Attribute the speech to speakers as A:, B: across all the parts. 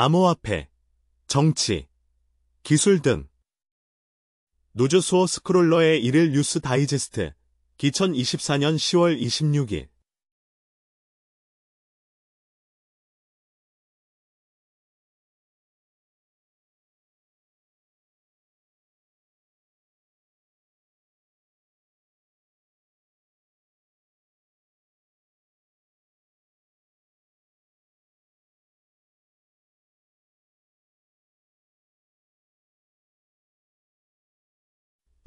A: 암호화폐, 정치, 기술 등
B: 노조수어 스크롤러의 1일 뉴스 다이제스트 2024년 10월 26일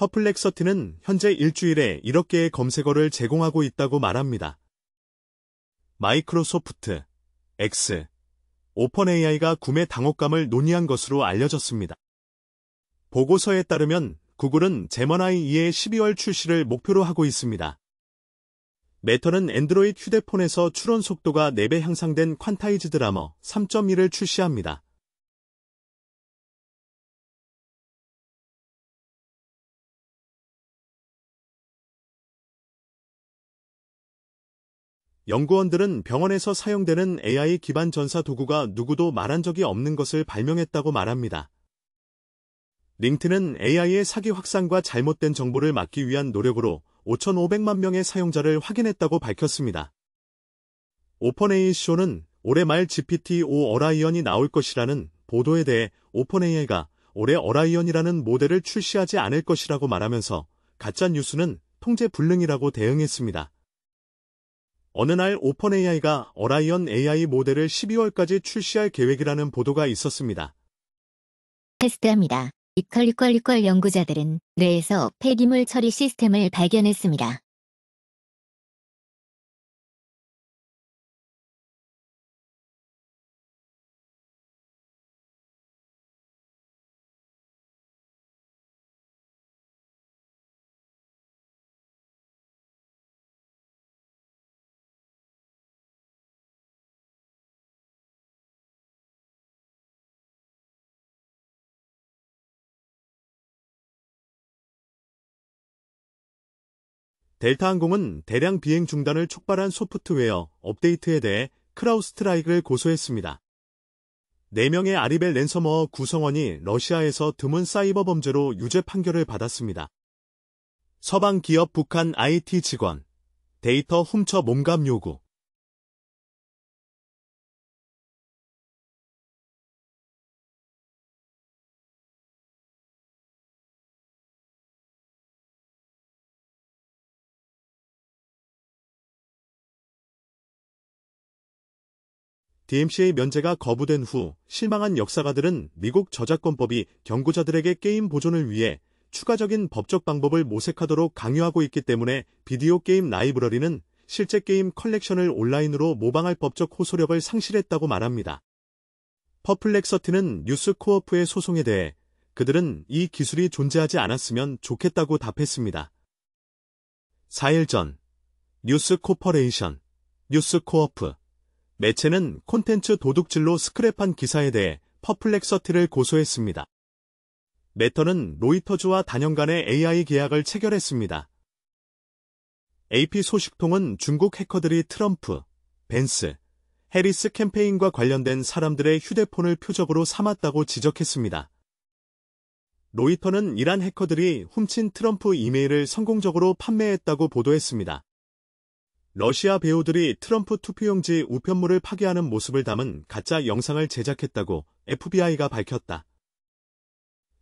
B: 퍼플렉서티는 현재 일주일에 1억 개의 검색어를 제공하고 있다고
A: 말합니다. 마이크로소프트, X, 오픈AI가 구매 당혹감을 논의한 것으로 알려졌습니다. 보고서에 따르면 구글은 제머나이 2의 12월 출시를 목표로 하고 있습니다. 메터는 앤드로이드 휴대폰에서 출원 속도가 4배 향상된 퀀타이즈 드라머 3.1을
B: 출시합니다. 연구원들은 병원에서 사용되는 AI 기반 전사 도구가 누구도
A: 말한 적이 없는 것을 발명했다고 말합니다. 링트는 AI의 사기 확산과 잘못된 정보를 막기 위한 노력으로 5,500만 명의 사용자를 확인했다고 밝혔습니다. 오픈AI쇼는 올해 말 GPT-5 어라이언이 나올 것이라는 보도에 대해 오픈AI가 올해 어라이언이라는 모델을 출시하지 않을 것이라고 말하면서 가짜 뉴스는 통제 불능이라고 대응했습니다. 어느 날 오픈AI가 어라이언 AI 모델을 12월까지 출시할 계획이라는 보도가 있었습니다.
C: 테스트합니다. 이퀄리퀄리퀄 연구자들은 뇌에서 폐기물 처리 시스템을 발견했습니다.
B: 델타항공은 대량 비행 중단을
A: 촉발한 소프트웨어 업데이트에 대해 크라우스트라이크를 고소했습니다. 4명의 아리벨 랜섬어 구성원이 러시아에서 드문 사이버 범죄로 유죄 판결을
B: 받았습니다. 서방 기업 북한 IT 직원, 데이터 훔쳐 몸값 요구, DMCA 면제가 거부된
A: 후 실망한 역사가들은 미국 저작권법이 경고자들에게 게임 보존을 위해 추가적인 법적 방법을 모색하도록 강요하고 있기 때문에 비디오 게임 라이브러리는 실제 게임 컬렉션을 온라인으로 모방할 법적 호소력을 상실했다고 말합니다. 퍼플렉서티는 뉴스 코어프의 소송에 대해 그들은 이 기술이 존재하지 않았으면 좋겠다고 답했습니다. 4일 전 뉴스 코퍼레이션, 뉴스 코어프, 매체는 콘텐츠 도둑질로 스크랩한 기사에 대해 퍼플렉서티를 고소했습니다. 메터는 로이터즈와 단연간의 AI 계약을 체결했습니다. AP 소식통은 중국 해커들이 트럼프, 벤스, 해리스 캠페인과 관련된 사람들의 휴대폰을 표적으로 삼았다고 지적했습니다. 로이터는 이란 해커들이 훔친 트럼프 이메일을 성공적으로 판매했다고 보도했습니다. 러시아 배우들이 트럼프 투표용지 우편물을 파괴하는 모습을 담은 가짜 영상을 제작했다고 FBI가 밝혔다.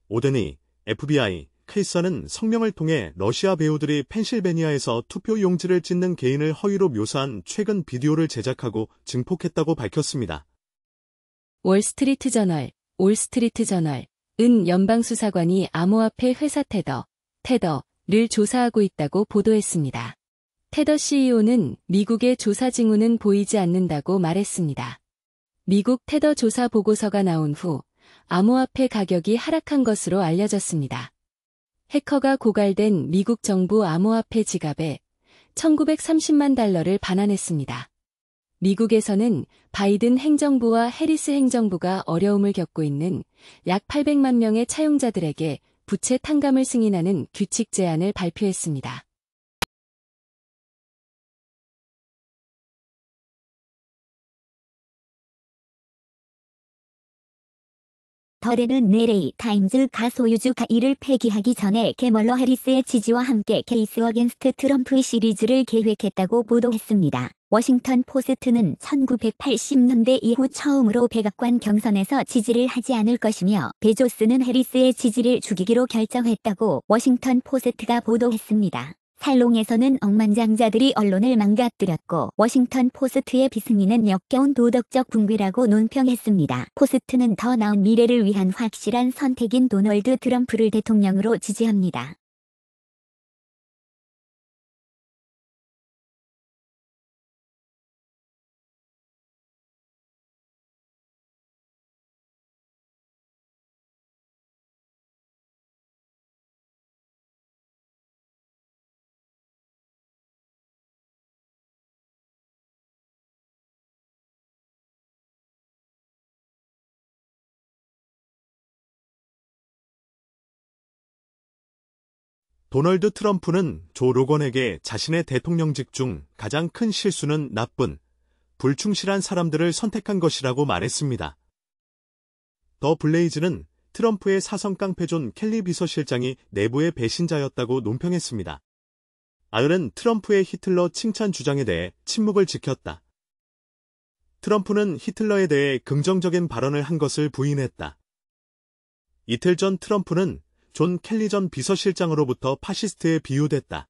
A: 오데니, FBI, 케이서는 성명을 통해 러시아 배우들이 펜실베니아에서 투표 용지를 찢는 개인을 허위로 묘사한 최근 비디오를 제작하고 증폭했다고 밝혔습니다.
D: 월스트리트 저널, 올스트리트 저널, 은 연방수사관이 암호화폐 회사 테더, 테더를 조사하고 있다고 보도했습니다. 테더 CEO는 미국의 조사 징후는 보이지 않는다고 말했습니다. 미국 테더 조사 보고서가 나온 후 암호화폐 가격이 하락한 것으로 알려졌습니다. 해커가 고갈된 미국 정부 암호화폐 지갑에 1930만 달러를 반환했습니다. 미국에서는 바이든 행정부와 해리스 행정부가 어려움을 겪고 있는 약 800만 명의 차용자들에게 부채 탕감을 승인하는 규칙 제안을 발표했습니다.
C: 버레는 네레이 타임즈가 소유주가 이를 폐기하기 전에 게멀러 해리스의 지지와 함께 케이스 어겐스트 트럼프 시리즈를 계획했다고 보도했습니다. 워싱턴 포스트는 1980년대 이후 처음으로 백악관 경선에서 지지를 하지 않을 것이며 베조스는 해리스의 지지를 죽이기로 결정했다고 워싱턴 포스트가 보도했습니다. 살롱에서는 억만장자들이 언론을 망가뜨렸고 워싱턴 포스트의 비승리는 역겨운 도덕적 붕괴라고 논평했습니다. 포스트는 더 나은 미래를 위한 확실한 선택인 도널드 트럼프를 대통령으로
B: 지지합니다. 도널드 트럼프는 조 로건에게 자신의 대통령직 중 가장
A: 큰 실수는 나쁜, 불충실한 사람들을 선택한 것이라고 말했습니다. 더 블레이즈는 트럼프의 사성 깡패 존 켈리 비서실장이 내부의 배신자였다고 논평했습니다. 아을은 트럼프의 히틀러 칭찬 주장에 대해 침묵을 지켰다. 트럼프는 히틀러에 대해 긍정적인 발언을 한 것을 부인했다. 이틀 전 트럼프는 존 켈리 전 비서실장으로부터 파시스트에 비유됐다.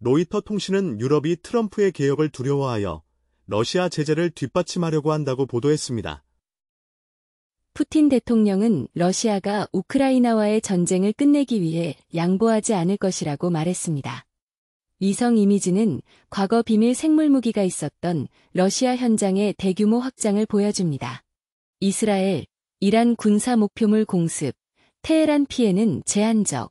A: 로이터 통신은 유럽이 트럼프의 개혁을 두려워하여 러시아 제재를 뒷받침하려고 한다고 보도했습니다.
D: 푸틴 대통령은 러시아가 우크라이나와의 전쟁을 끝내기 위해 양보하지 않을 것이라고 말했습니다. 위성 이미지는 과거 비밀 생물무기가 있었던 러시아 현장의 대규모 확장을 보여줍니다. 이스라엘, 이란 군사 목표물 공습, 테헤란 피해는 제한적.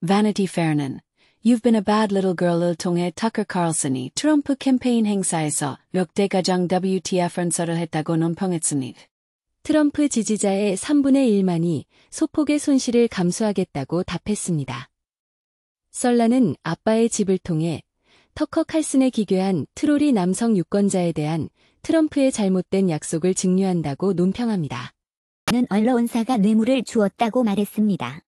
D: Vanity Fair는 You've Been a Bad Little Girl을 통해 Tucker Carlson이 트럼프 캠페인 행사에서 역대 가장 WTF 런서를 했다고 논평했습니다. 트럼프 지지자의 3분의 1만이 소폭의 손실을 감수하겠다고 답했습니다. 썰라는 아빠의 집을 통해 터커 칼슨에 기괴한 트롤이 남성 유권자에 대한 트럼프의 잘못된 약속을 증류한다고
C: 논평합니다. 는 언론사가 뇌물을 주었다고 말했습니다.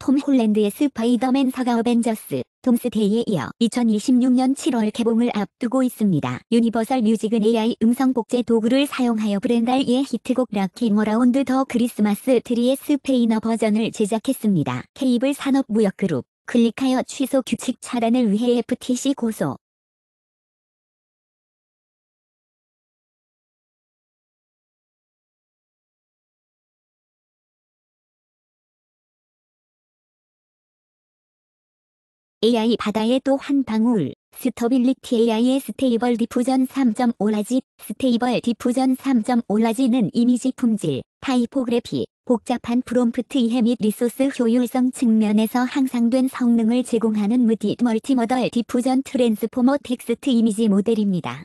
C: 톰 홀랜드의 스파이더맨 서가 어벤져스 톰스데이에 이어 2026년 7월 개봉을 앞두고 있습니다. 유니버설 뮤직은 AI 음성 복제 도구를 사용하여 브랜달의 히트곡 락킹 어라운드 더 크리스마스 트리의 스페인어 버전을 제작했습니다. 케이블 산업무역그룹 클릭하여 취소 규칙 차단을 위해 FTC 고소 AI 바다의 또 한 방울 스터빌리티 AI의 스테이벌 디퓨전 3.5라지 스테이벌 디퓨전 3.5라지는 이미지 품질, 타이포그래피, 복잡한 프롬프트 이해 및 리소스 효율성 측면에서 향상된 성능을 제공하는 무디 멀티머덜 디퓨전 트랜스포머 텍스트 이미지 모델입니다.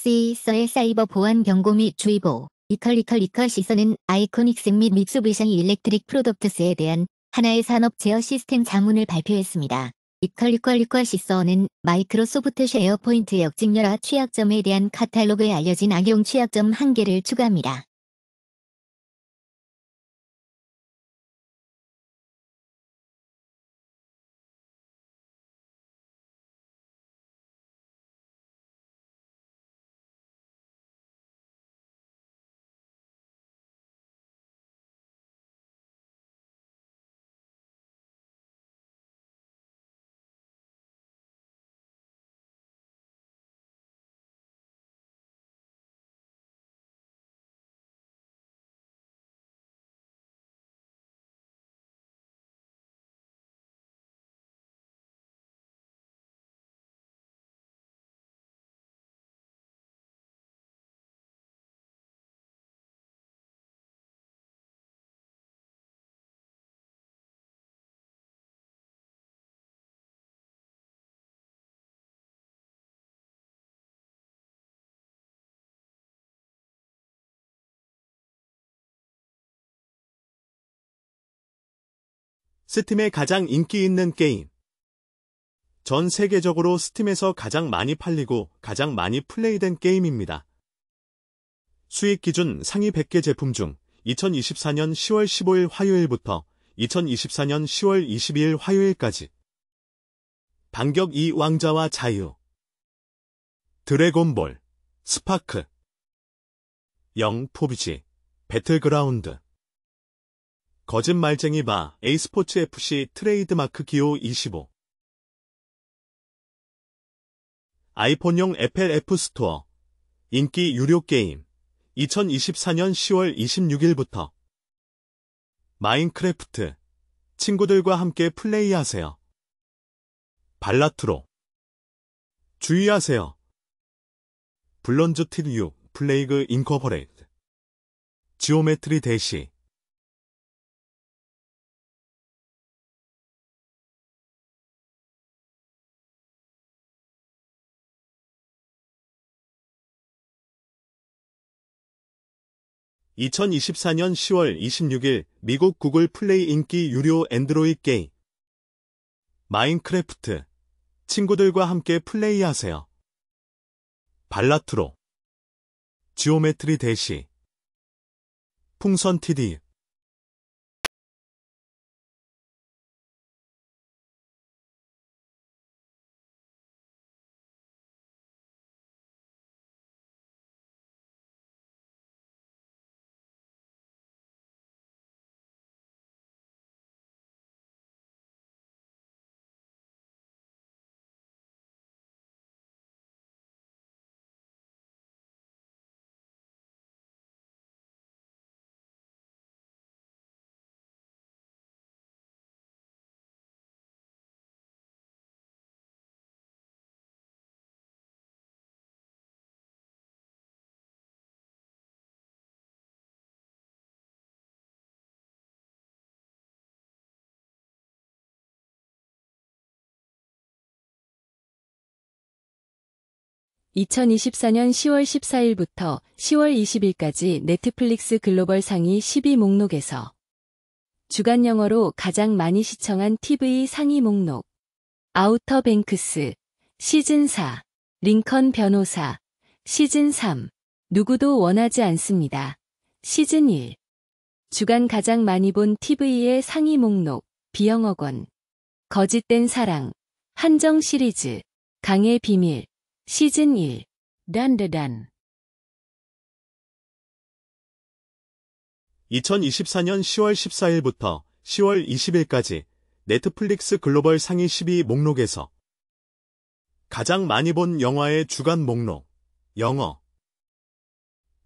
C: CE서의 사이버 보안 경고 및 주의보, 이컬리컬 이컬 시서는 아이코닉스 및믹수비션 일렉트릭 프로덕트스에 대한 하나의 산업 제어 시스템 자문을 발표했습니다. 이컬 리컬 이컬 시서는 마이크로소프트 쉐어포인트 역직렬화 아 취약점에 대한 카탈로그에 알려진 악용 취약점 한개를 추가합니다.
B: 스팀의 가장 인기 있는 게임
A: 전 세계적으로 스팀에서 가장 많이 팔리고 가장 많이 플레이된 게임입니다. 수익 기준 상위 100개 제품 중 2024년 10월 15일 화요일부터 2024년 10월 22일 화요일까지 반격 2 왕자와 자유 드래곤볼 스파크 영 포비지 배틀그라운드 거짓말쟁이 바 A스포츠 FC 트레이드마크 기호 25 아이폰용 애플 앱스토어 인기 유료 게임 2024년 10월 26일부터 마인크래프트 친구들과 함께 플레이하세요. 발라트로 주의하세요.
B: 블론즈 틸6 플레이그 인커버레이드 지오메트리 대시 2024년 10월
A: 26일 미국 구글 플레이 인기 유료 앤드로이드 게임 마인크래프트 친구들과 함께 플레이하세요. 발라트로
B: 지오메트리 대시 풍선 TD
D: 2024년 10월 14일부터 10월 20일까지 넷플릭스 글로벌 상위 10위 목록에서 주간 영어로 가장 많이 시청한 TV 상위 목록 아우터 뱅크스 시즌 4 링컨 변호사 시즌 3 누구도 원하지 않습니다. 시즌 1 주간 가장 많이 본 TV의 상위 목록 비영어권 거짓된 사랑 한정 시리즈 강의 비밀 시즌 1 단드단
B: 2024년
A: 10월 14일부터 10월 20일까지 네트플릭스 글로벌 상위 10위 목록에서 가장 많이 본 영화의 주간 목록 영어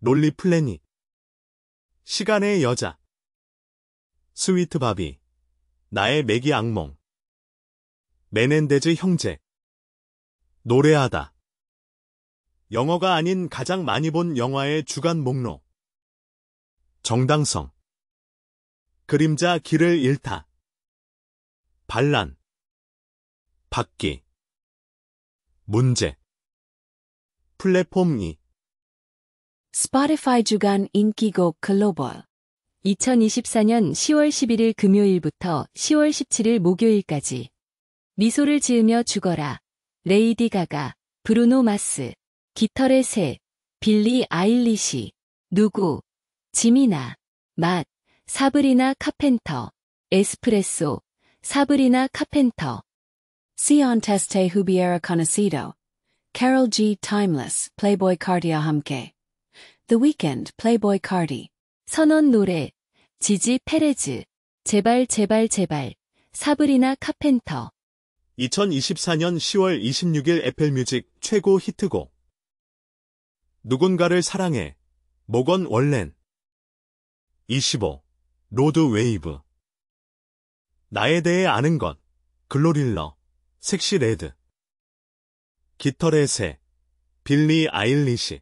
A: 롤리 플래닛 시간의 여자 스위트 바비 나의 매기 악몽 메넨데즈 형제 노래하다 영어가 아닌 가장 많이 본 영화의 주간 목록. 정당성.
B: 그림자 길을 잃다. 반란. 받기. 문제. 플랫폼 2.
D: 스파티파이 주간 인기곡 글로벌. 2024년 10월 11일 금요일부터 10월 17일 목요일까지. 미소를 지으며 죽어라. 레이디 가가, 브루노 마스, 깃털의 새, 빌리 아일리시, 누구, 지미나, 맛, 사브리나 카펜터, 에스프레소, 사브리나 카펜터. Cienteste Hubiera Conocido, Carol G. Timeless, Playboy Cardi와 함께. The Weekend, Playboy Cardi. 선언 노래, 지지 페레즈, 제발 제발 제발, 사브리나 카펜터.
A: 2024년 10월 26일 애플뮤직 최고 히트곡 누군가를 사랑해. 모건 월렌 25. 로드 웨이브 나에 대해 아는 것. 글로릴러. 섹시 레드. 깃털의 새. 빌리 아일리시.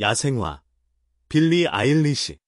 B: 야생화. 빌리 아일리시.